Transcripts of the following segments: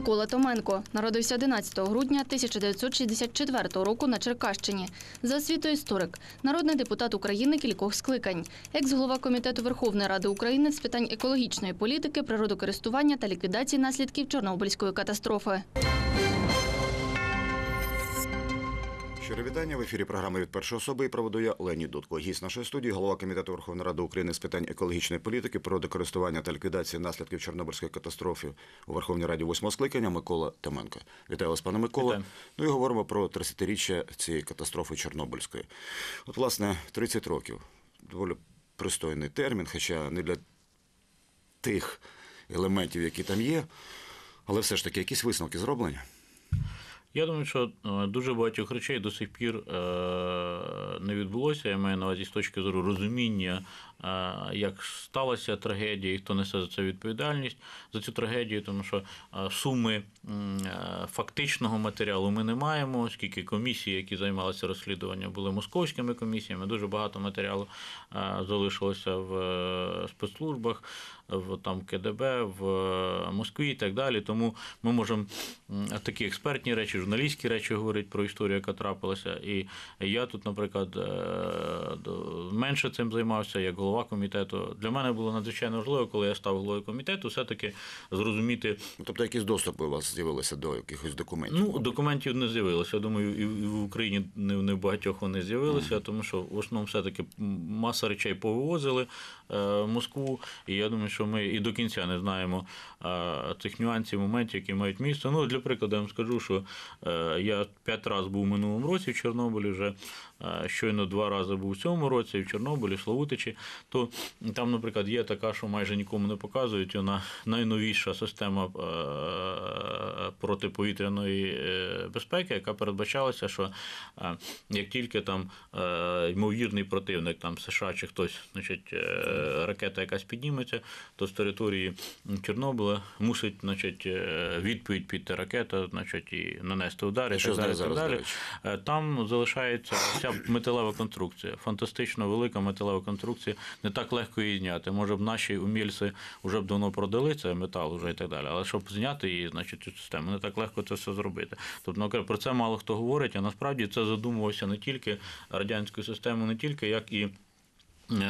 Микола Томенко народився 11 грудня 1964 року на Черкащині. За освітою історик, народний депутат України кількох скликань, екс-голова комітету Верховної Ради України з питань екологічної політики, природокористування та ліквідації наслідків Чорнобильської катастрофи. Щире вітання в ефірі програми від першої особи і проведу я Лені Дудко. Гість нашої студії, голова комітету Верховної Ради України з питань екологічної політики, природокористування та ліквідації наслідків Чорнобильської катастрофи у Верховній Раді восьмого скликання Микола Томенко. Вітаю вас, пане Микола. Вітаю. Ну і говоримо про 30-річчя цієї катастрофи Чорнобильської. От, власне, 30 років. Доволі пристойний термін, хоча не для тих елементів, які там є, але все ж таки якісь висновки зроблені. Я думаю, що е, дуже багатьох речей до сих пір е, не відбулося. Я маю на увазі з точки зору розуміння Е, як сталася трагедія, і хто несе за це відповідальність за цю трагедію, тому що е, суми е, фактичного матеріалу ми не маємо, оскільки комісії, які займалися розслідуванням, були московськими комісіями. Дуже багато матеріалу залишилося в спецслужбах, в там КДБ, в Москві і так далі. Тому ми можемо такі експертні речі, журналістські речі говорити про історію, яка трапилася. І я тут, наприклад, менше цим займався як голова голова комітету. Для мене було надзвичайно важливо, коли я став головою комітету, все-таки зрозуміти. Тобто, якісь доступи у вас з'явилися до якихось документів? Ну, документів не з'явилося. Я думаю, і в Україні не в багатьох вони з'явилися, mm. тому що в основному все-таки маса речей повивозили е, в Москву. І я думаю, що ми і до кінця не знаємо цих е, нюансів, моментів, які мають місце. Ну, для прикладу, я вам скажу, що е, я п'ять разів був минулому році в Чорнобилі вже. Е, щойно два рази був у цьому році, і в Чорнобилі, і в то там, наприклад, є така, що майже нікому не показують. Вона найновіша система е, протиповітряної е, безпеки, яка передбачалася, що як тільки там ймовірний противник, там США чи хтось, значить, ракета якась підніметься, то з території Чорнобиля мусить, значить, відповідь піти ракета, значить, і нанести удари. І так, що так, так, далі. Там залишається вся металева конструкція, фантастично велика металева конструкція, не так легко її зняти. Може б наші умільці вже б давно продали це метал вже і так далі. Але щоб зняти її, значить цю систему не так легко це все зробити. Тобто ну, про це мало хто говорить, а насправді це задумувався не тільки радянською системою, не тільки як і. Е, е,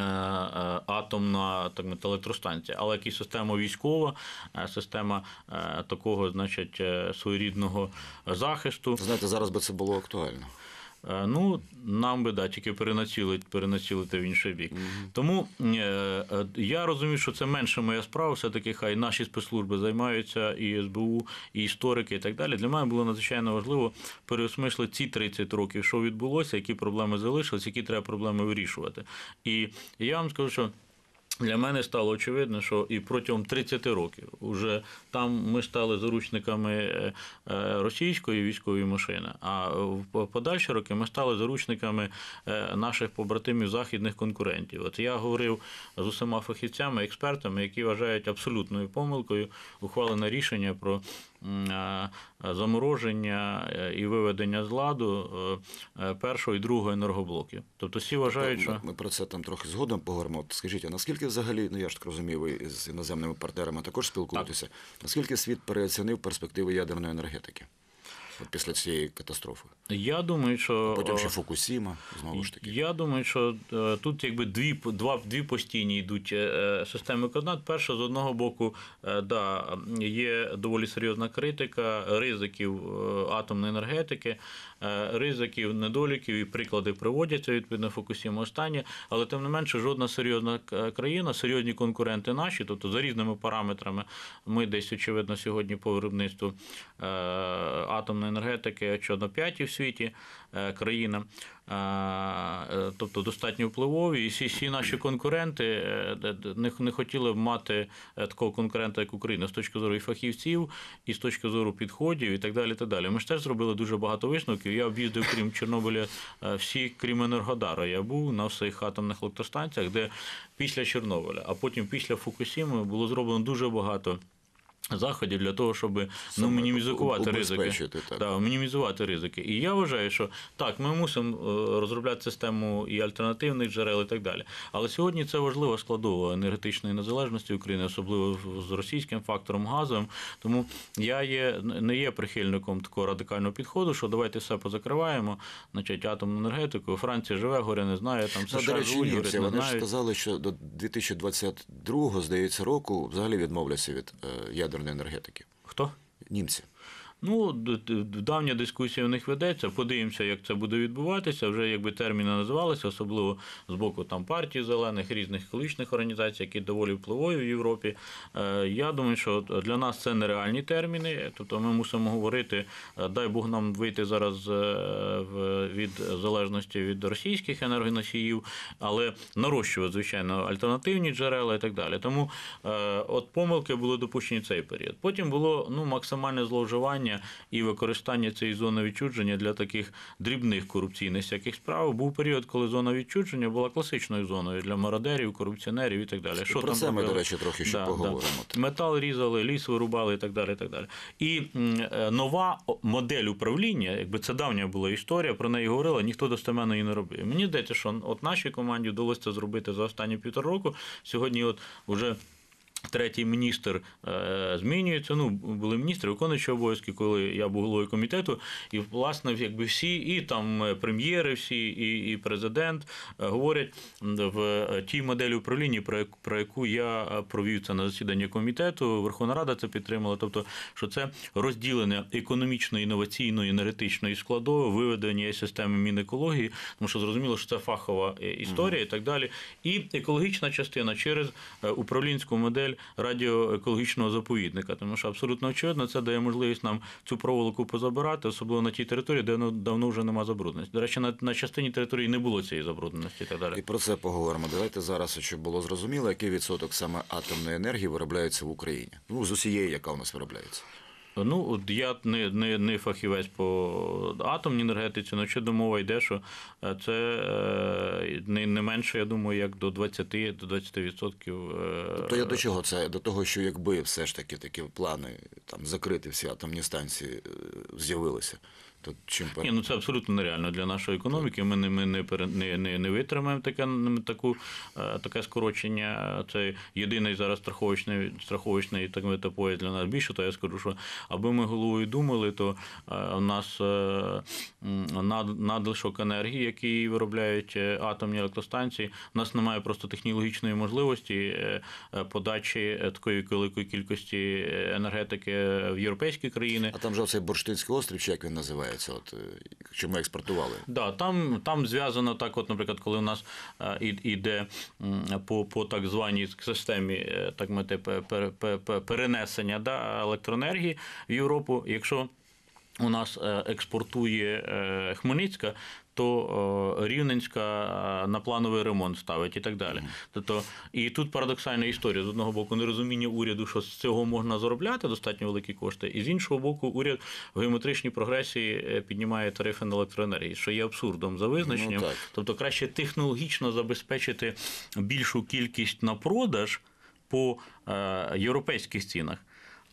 атомна так електростанція, але як і система військова, е, система такого, значить, своєрідного захисту. Знаєте, зараз би це було актуально. Е, ну, нам би да, тільки перенацілити, перенацілити в інший бік. Mm-hmm. Тому е, е, я розумію, що це менше моя справа. Все таки, хай наші спецслужби займаються, і СБУ, і історики, і так далі. Для мене було надзвичайно важливо переосмислити ці 30 років, що відбулося, які проблеми залишились, які треба проблеми вирішувати. І я вам скажу, що. Для мене стало очевидно, що і протягом 30 років уже там ми стали заручниками е, е, російської військової машини, а в подальші роки ми стали заручниками е, наших побратимів західних конкурентів. От я говорив з усіма фахівцями, експертами, які вважають абсолютною помилкою ухвалене рішення про Е, замороження е, і виведення з ладу е, першого і другого енергоблоків. Тобто всі тобто, вважають, ми, що ми про це там трохи згодом поговоримо. От Скажіть, а наскільки взагалі, ну я ж так розумію, ви з іноземними партнерами також спілкуєтеся? Так. Наскільки світ переоцінив перспективи ядерної енергетики? після цієї катастрофи? Я думаю, що потім э, ще Фукусіма знову ж таки. Я думаю, що э, тут якби дві два дві постійні йдуть е, е, системи координат. Перша з одного боку, е, да, є доволі серйозна критика ризиків атомної енергетики, ризиків недоліків і приклади приводяться відповідно Фукусіма останнє, але тим не менше жодна серйозна країна, серйозні конкуренти наші, тобто за різними параметрами, ми десь очевидно сьогодні по виробництву атомної енергетики, що на п'ятій в світі е, країна, е, тобто достатньо впливові, і всі, всі наші конкуренти е, не хотіли б мати такого конкурента, як Україна, з точки зору і фахівців, і з точки зору підходів, і так далі. Так далі. Ми ж теж зробили дуже багато висновків. Я об'їздив, крім Чорнобиля, всі, крім Енергодара, я був на всіх атомних електростанціях, де після Чорнобиля, а потім після Фукусіми було зроблено дуже багато. Заходів для того, щоб ну мінімізувати ризики, так. Да, мінімізувати ризики. І я вважаю, що так, ми мусимо е, розробляти систему і альтернативних джерел, і так далі. Але сьогодні це важлива складова енергетичної незалежності України, особливо з російським фактором газовим. Тому я є не є прихильником такого радикального підходу, що давайте все позакриваємо, значить атомну енергетику. Франція живе, горе не знає. Там США ну, до речі, живуть, горя не Вони знають. ж сказали, що до 2022, здається, року взагалі відмовляться від я. Е, ядерної енергетики. Хто? Німці. Ну, давня дискусія у них ведеться. Подивимося, як це буде відбуватися. Вже якби терміни називалися, особливо з боку там партії зелених, різних колишніх організацій, які доволі впливові в Європі. Е, я думаю, що для нас це нереальні терміни. Тобто ми мусимо говорити, е, дай Бог нам вийти зараз е, від залежності від російських енергоносіїв, але нарощувати, звичайно, альтернативні джерела і так далі. Тому от помилки були допущені цей період. Потім було ну максимальне зловживання відчуження і використання цієї зони відчуження для таких дрібних корупційних всяких справ. Був період, коли зона відчуження була класичною зоною для мародерів, корупціонерів і так далі. Що Про там це ми, до речі, трохи ще да, поговоримо. Да. Метал різали, ліс вирубали і так далі. І так далі. І е, нова модель управління, якби це давня була історія, про неї говорила, ніхто достеменно її не робив. Мені здається, що от нашій команді вдалося це зробити за останні півтора року. Сьогодні, от уже. Третій міністр е, змінюється. Ну були міністри, виконуючі обов'язки, коли я був головою комітету, і власне, якби всі, і там е, прем'єри, всі, і і президент е, говорять в тій моделі управління, про яку, про яку я провів це на засіданні комітету. Верховна Рада це підтримала. Тобто, що це розділення економічної, інноваційної, енергетичної складови, виведення системи мінекології, тому що зрозуміло, що це фахова історія, і так далі, і екологічна частина через управлінську модель модель радіоекологічного заповідника, тому що абсолютно очевидно, це дає можливість нам цю проволоку позабирати, особливо на тій території, де давно вже нема забрудненості. До речі, на, на частині території не було цієї забрудненості. І так далі. І про це поговоримо. Давайте зараз, щоб було зрозуміло, який відсоток саме атомної енергії виробляється в Україні. Ну з усієї, яка у нас виробляється. Ну, от я не не, не фахівець по атомній енергетиці, але ну, щодо мова йде, що е, це е, не не менше, я думаю, як до 20%. до 20%. Е, тобто я до чого це? До того, що якби все ж таки такі плани там закрити всі атомні станції з'явилися. То чим Ні, ну це абсолютно нереально для нашої економіки. Ми не ми не пере не, не, не витримаємо таке таку е, таке скорочення. Це єдиний зараз страховочний страховочний так мовити, пояс для нас більше. То я скажу, що аби ми головою думали, то е, у нас е, над, надлишок енергії, які виробляють атомні електростанції, у нас немає просто технологічної можливості подачі такої великої кількості енергетики в європейські країни. А там же оцей Бурштинський острів, чи як він називає? виробляється, от що е, ми експортували? Да, там там зв'язано так, от, наприклад, коли у нас е, іде по по так званій системі е, так мати перенесення да, електроенергії в Європу, якщо у нас е, експортує е, Хмельницька. То е, Рівненська на плановий ремонт ставить і так далі. Тобто, і тут парадоксальна історія з одного боку нерозуміння уряду, що з цього можна заробляти достатньо великі кошти, і з іншого боку, уряд в геометричній прогресії піднімає тарифи на електроенергію, що є абсурдом за визначенням. Ну, тобто, краще технологічно забезпечити більшу кількість на продаж по європейських цінах.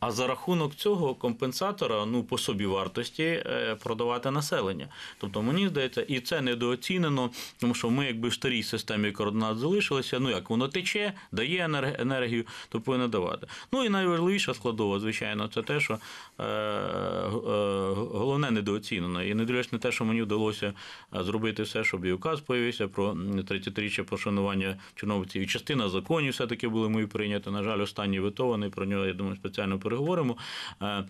А за рахунок цього компенсатора ну по собі вартості е, продавати населення. Тобто мені здається, і це недооцінено, тому що ми, якби в старій системі координат залишилися, ну як воно тече, дає енергію, то повинно давати. Ну і найважливіша складова, звичайно, це те, що е, е, головне недооцінено. І не дивлячись на те, що мені вдалося е, зробити все, щоб і указ появився про 30-річчя пошанування чорнобильців. І частина законів все таки були мої прийняті. На жаль, останній витований про нього я думаю спеціально переговоримо. Е,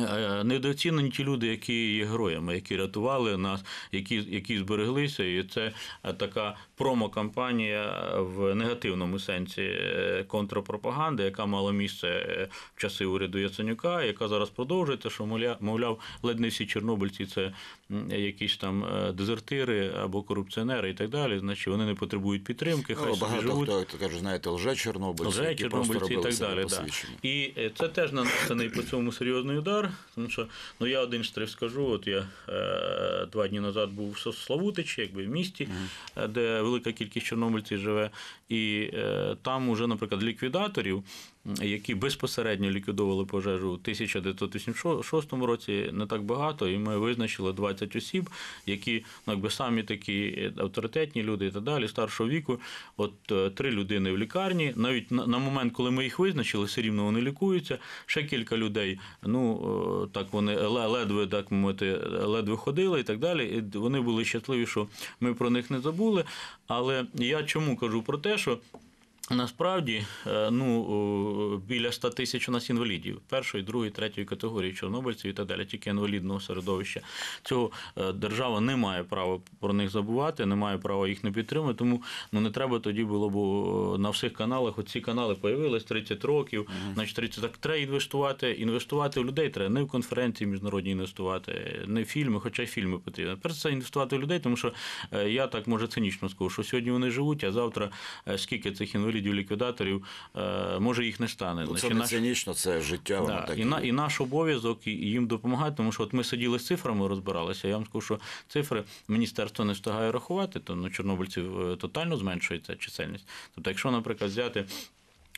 е, недооцінені ті люди, які є героями, які рятували нас, які які збереглися, і це е, така промо-кампанія в негативному сенсі контрпропаганди, яка мала місце в часи уряду Яценюка, яка зараз продовжується, що мовляв, ледь не всі чорнобильці це якісь там е, дезертири або корупціонери і так далі, значить вони не потребують підтримки. Ну, хай ну, багато живуть. хто кажу, знаєте, лже Чорнобильці, лже Чорнобильці і так далі. Да. І е, це теж нанесений по цьому серйозний удар, тому що ну я один штрих скажу. От я е, два дні назад був в Славутичі, якби в місті, mm. де велика кількість чорнобильців живе, і е, там уже, наприклад, ліквідаторів які безпосередньо ліквідовували пожежу у 1986 році, не так багато, і ми визначили 20 осіб, які ну, якби самі такі авторитетні люди і так далі, старшого віку. От е, три людини в лікарні. Навіть на, на момент, коли ми їх визначили, все рівно вони лікуються. Ще кілька людей. Ну е, так вони ледве так мовити, ледве ходили і так далі. І Вони були щасливі, що ми про них не забули. Але я чому кажу про те, що Насправді, е, ну е, біля 100 тисяч у нас інвалідів першої, другої, третьої категорії чорнобильців і так далі, тільки інвалідного середовища. Цього е, держава не має права про них забувати, не має права їх не підтримувати. Тому ну не треба тоді було б на всіх каналах. Оці канали появились 30 років. Значить, 30 так треба інвестувати. Інвестувати в людей треба не в конференції міжнародні інвестувати, не в фільми, хоча й фільми потрібно. Перш це інвестувати в людей, тому що я так може цинічно скажу, що сьогодні вони живуть, а завтра скільки цих інвалідів урядів ліквідаторів, е, може їх не стане. Ну, це не цинічно, це життя. Да. І на і наш обов'язок їм допомагати, тому що от ми сиділи з цифрами, розбиралися. Я вам скажу, що цифри міністерство не встигає рахувати, то ну чорнобильців е, тотально зменшується чисельність. Тобто, якщо, наприклад, взяти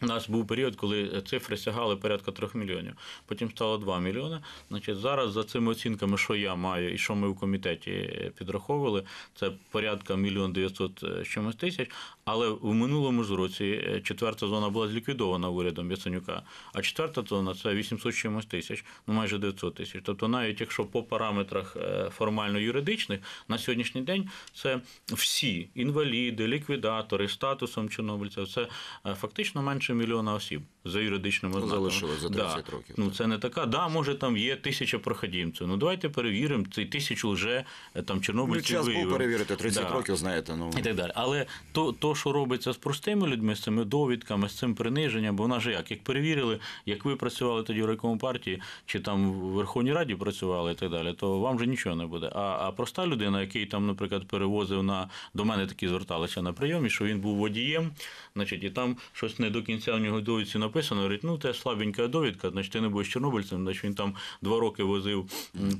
у нас був період, коли е, цифри сягали порядка 3 мільйонів. Потім стало 2 мільйони. Значить, зараз за цими оцінками, що я маю і що ми в комітеті е, підраховували, це порядка мільйон 900 е, чимось тисяч. Але в минулому ж році четверта зона була зліквідована урядом Яценюка, а четверта зона це 800 чимось тисяч, ну майже 900 тисяч. Тобто, навіть якщо по параметрах формально юридичних на сьогоднішній день це всі інваліди, ліквідатори, статусом чорнобильців, це фактично менше менше мільйона осіб за юридичними ну, ознаками. Залишилось за 30 да. років. Ну це не така. Да, може там є тисяча проходімців. Ну давайте перевіримо цей тисячу вже е, там чорнобильців Ну, час був перевірити 30 да. років, знаєте, ну і так далі. Але то, то, що робиться з простими людьми, з цими довідками, з цим приниженням, бо вона ж як як перевірили, як ви працювали тоді в райкому партії чи там в Верховній Раді працювали і так далі, то вам же нічого не буде. А а проста людина, який там, наприклад, перевозив на до мене такі зверталися на прийомі, що він був водієм, значить, і там щось не до кінця в нього довідці написано написано, говорить, ну це слабенька довідка, значить ти не будеш чорнобильцем, значить він там два роки возив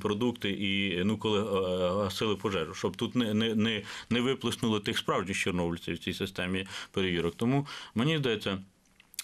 продукти і ну коли е, гасили пожежу, щоб тут не не, не, не виплеснули тих справжніх чорнобильців в цій системі перевірок. Тому мені здається.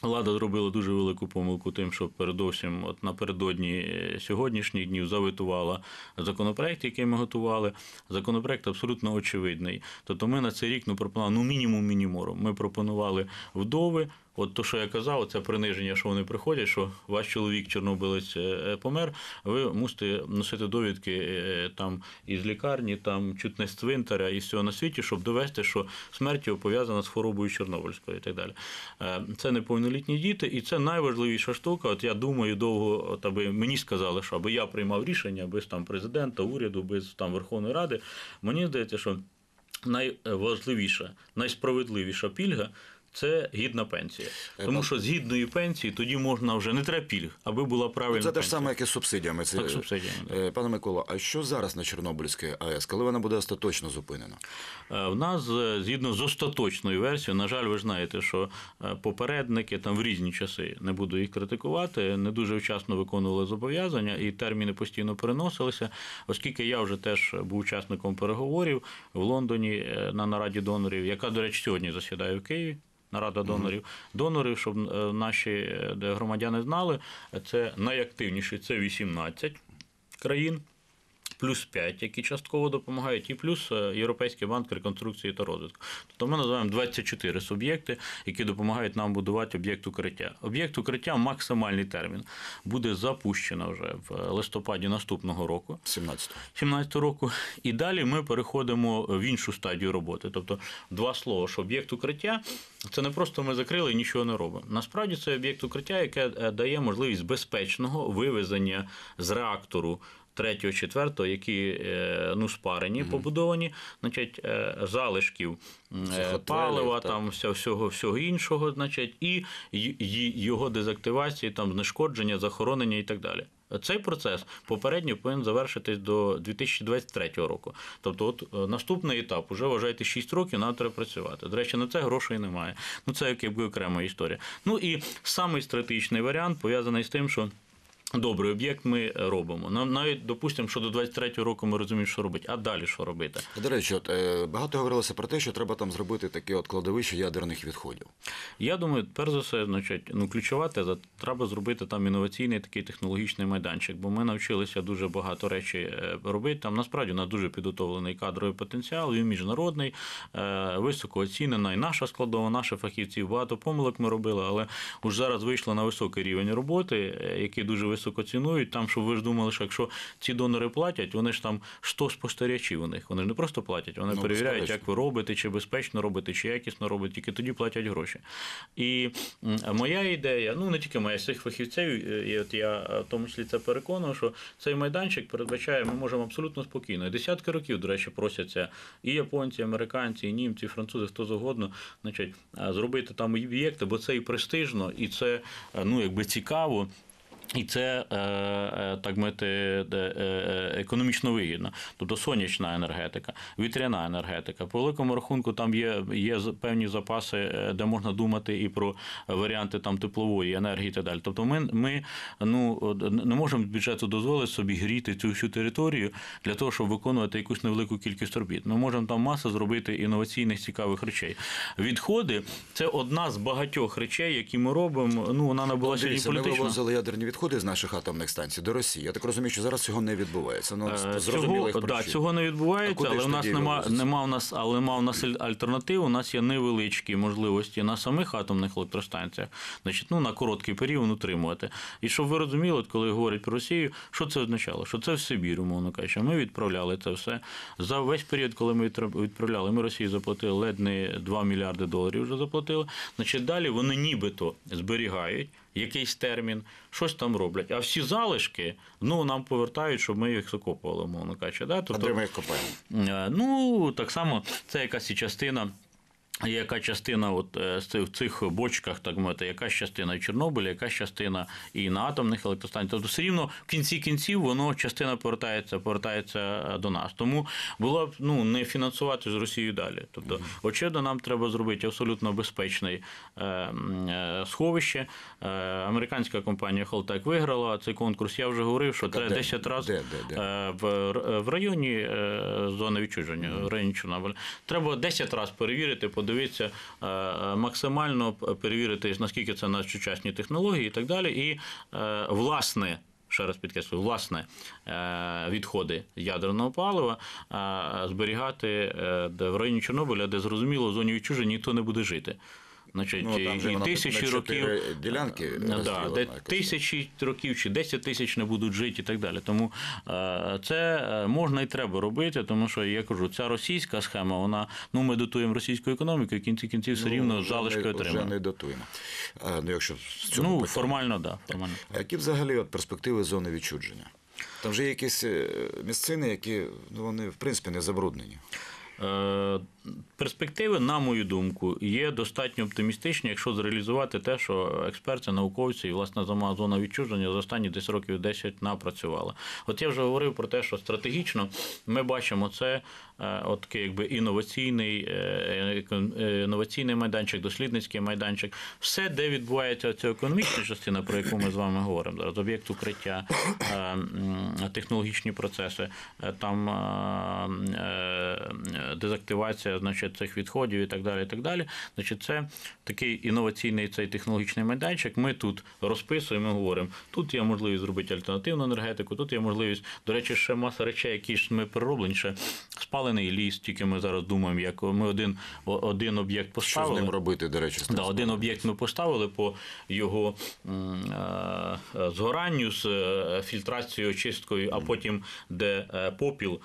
Влада зробила дуже велику помилку, тим, що передовсім, от напередодні е, сьогоднішніх днів, завитувала законопроект, який ми готували. Законопроект абсолютно очевидний. Тобто, ми на цей рік ну пропонували ну мінімум мінімором. Ми пропонували вдови. От то, що я казав, це приниження, що вони приходять, що ваш чоловік чорнобилець е, е, помер. Ви мусите носити довідки е, там із лікарні, там чуть не з цвинтаря і всього на світі, щоб довести, що смерть його пов'язана з хворобою Чорнобильською і так далі. Це неповнолітні діти, і це найважливіша штука. От я думаю, довго от аби мені сказали, що аби я приймав рішення без там президента, уряду, без там Верховної Ради. Мені здається, що найважливіша, найсправедливіша пільга це гідна пенсія. Е, Тому ну. що з гідної пенсії тоді можна вже не треба пільг, аби була правильна. Це те ж саме, як і з субсидіями. Це... Так, субсидіями. Е, пане Микола, а що зараз на Чорнобильській АЕС? Коли вона буде остаточно зупинена? Е, в нас згідно з остаточною версією, на жаль, ви знаєте, що попередники там в різні часи не буду їх критикувати, не дуже вчасно виконували зобов'язання і терміни постійно переносилися, оскільки я вже теж був учасником переговорів в Лондоні на нараді донорів, яка, до речі, сьогодні засідає в Києві нарада донорів. Mm-hmm. Донорів, щоб е, наші е, громадяни знали, це найактивніші це 18 країн плюс 5, які частково допомагають, і плюс е, Європейський банк реконструкції та розвитку. Тобто ми називаємо 24 суб'єкти, які допомагають нам будувати об'єкт укриття. Об'єкт укриття максимальний термін буде запущено вже в листопаді наступного року, 17 17 року. І далі ми переходимо в іншу стадію роботи. Тобто, два слова, що об'єкт укриття це не просто ми закрили і нічого не робимо. Насправді це об'єкт укриття, яке е, дає можливість безпечного вивезення з реактору Третього, четвертого, які е, ну, спарені, угу. побудовані, значить, е, залишків е, палива, так. там всього всього іншого, значить, і його дезактивації, там знешкодження, захоронення і так далі. Цей процес попередньо повинен завершитись до 2023 року. Тобто, от наступний етап уже вважаєте 6 років, нам треба працювати. До речі, на це грошей немає. Ну це якби окрема історія. Ну і самий стратегічний варіант пов'язаний з тим, що. Добрий об'єкт ми робимо. Нам навіть допустимо, що до 23-го року ми розуміємо, що робити, а далі що робити. До речі, от е, багато говорилося про те, що треба там зробити таке от кладовище ядерних відходів. Я думаю, перш за все, значить, ну ключова теза, треба зробити там інноваційний такий технологічний майданчик, бо ми навчилися дуже багато речей е, робити. Там насправді у нас дуже підготовлений кадровий потенціал, він міжнародний, е, високо оцінена. І наша складова, наші фахівці багато помилок ми робили, але уж зараз вийшло на високий рівень роботи, який дуже високий високо цінують. Там, щоб ви ж думали, що якщо ці донори платять, вони ж там 100 спостерігачів у них. Вони ж не просто платять, вони ну, перевіряють, безпечно. як ви робите, чи безпечно робите, чи якісно робите, тільки тоді платять гроші. І моя ідея, ну не тільки моя з цих фахівців, е, і от я е, в тому числі це переконував, що цей майданчик передбачає, ми можемо абсолютно спокійно. десятки років, до речі, просяться і японці, і американці, і німці, і французи, хто завгодно, значить, е, зробити там об'єкти, бо це і престижно, і це ну якби цікаво. І це е, е, так мити е, економічно вигідно, тобто сонячна енергетика, вітряна енергетика. По великому рахунку там є є певні запаси, де можна думати і про варіанти там теплової енергії. і Так далі. Тобто, ми ми ну не можемо бюджету дозволити собі гріти цю всю територію для того, щоб виконувати якусь невелику кількість робіт. Ми можемо там масу зробити інноваційних цікавих речей. Відходи це одна з багатьох речей, які ми робимо. Ну вона набула сьогодні політична. Ми вивозили ядерні відходи з наших атомних станцій до Росії. Я так розумію, що зараз цього не відбувається. Ну е, зрозуміло, зрозумілих цього, Да, цього не відбувається, але в нас нема нема в нас, але мав нас альтернатив. У нас є невеличкі можливості на самих атомних електростанціях, значить, ну на короткий період утримувати. І щоб ви розуміли, от коли говорять про Росію, що це означало? Що це в Сибір, умовно кажучи. Ми відправляли це все за весь період, коли ми відправляли, ми Росії заплатили ледь не 2 мільярди доларів. Вже заплатили. Значить, далі вони нібито зберігають якийсь термін, щось там роблять. А всі залишки ну, нам повертають, щоб ми їх закопували, мовно кажучи. Да? Тобто, ми їх копаємо. Е, ну, так само це якась і частина. Яка частина от в е, цих бочках, так мовити, яка частина Чорнобиля, яка частина і на атомних електростанціях. Тобто все рівно в кінці кінців воно частина повертається, повертається е, до нас. Тому було б ну не фінансувати з Росією далі. Тобто, очевидно, нам треба зробити абсолютно безпечне е, сховище. Американська компанія Холтек виграла цей конкурс. Я вже говорив, що треба 10 разів в районі зони відчуження, в районі Чорнобиля. Треба 10 разів перевірити подивитися е, е, максимально перевірити, наскільки це на сучасні технології і так далі. І е, власне. Ще раз підкреслюю, власне відходи ядерного палива зберігати в районі Чорнобиля, де зрозуміло в зоні відчуження ніхто не буде жити значить, ну, там і воно тисячі років ділянки да, де тисячі років чи 10 тисяч не будуть жити і так далі. Тому е, це е, можна і треба робити, тому що я кажу, ця російська схема, вона ну ми дотуємо російську економіку, і в кінці кінців все ну, рівно залишки отримає, Вже не дотуємо. А, е, ну, якщо в цьому ну, питання. формально, да, формально. А які взагалі от перспективи зони відчудження? Там вже є якісь місцини, які ну вони в принципі не забруднені. Е, перспективи, на мою думку, є достатньо оптимістичні, якщо зреалізувати те, що експерти, науковці і власне зама зона відчуження за останні десь років 10 напрацювала. От я вже говорив про те, що стратегічно ми бачимо це Е, от якби інноваційний інноваційний е, е, майданчик, дослідницький майданчик, все, де відбувається ця економічна частина, про яку ми з вами говоримо зараз, об'єкт укриття, технологічні процеси, там дезактивація, значить, цих відходів і так далі. І так далі. Значить, це такий інноваційний цей технологічний майданчик. Ми тут розписуємо, говоримо. Тут є можливість зробити альтернативну енергетику, тут є можливість, до речі, ще маса речей, які ж ми перероблені ще спали віддалений ліс. Тільки ми зараз думаємо, як ми один один об'єкт поставили. Що з ним робити, до речі, да, один об'єкт ми поставили по його е, е, згоранню з е, фільтрацією, очисткою, а потім де попіл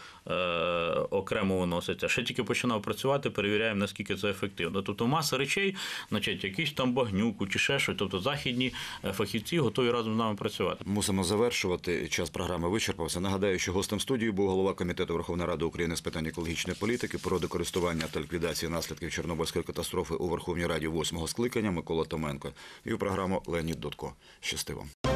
окремо виноситься. Ще тільки починав працювати, перевіряємо наскільки це ефективно. Тобто маса речей, значить, якийсь там багнюку чи ще щось. Тобто західні фахівці готові разом з нами працювати. Мусимо завершувати час програми. Вичерпався. Нагадаю, що гостем студії був голова комітету Верховної Ради України з питань екологічної політики, природокористування та ліквідації наслідків Чорнобильської катастрофи у Верховній Раді восьмого скликання Микола Томенко і програму Леонід Дудко. Щасти вам.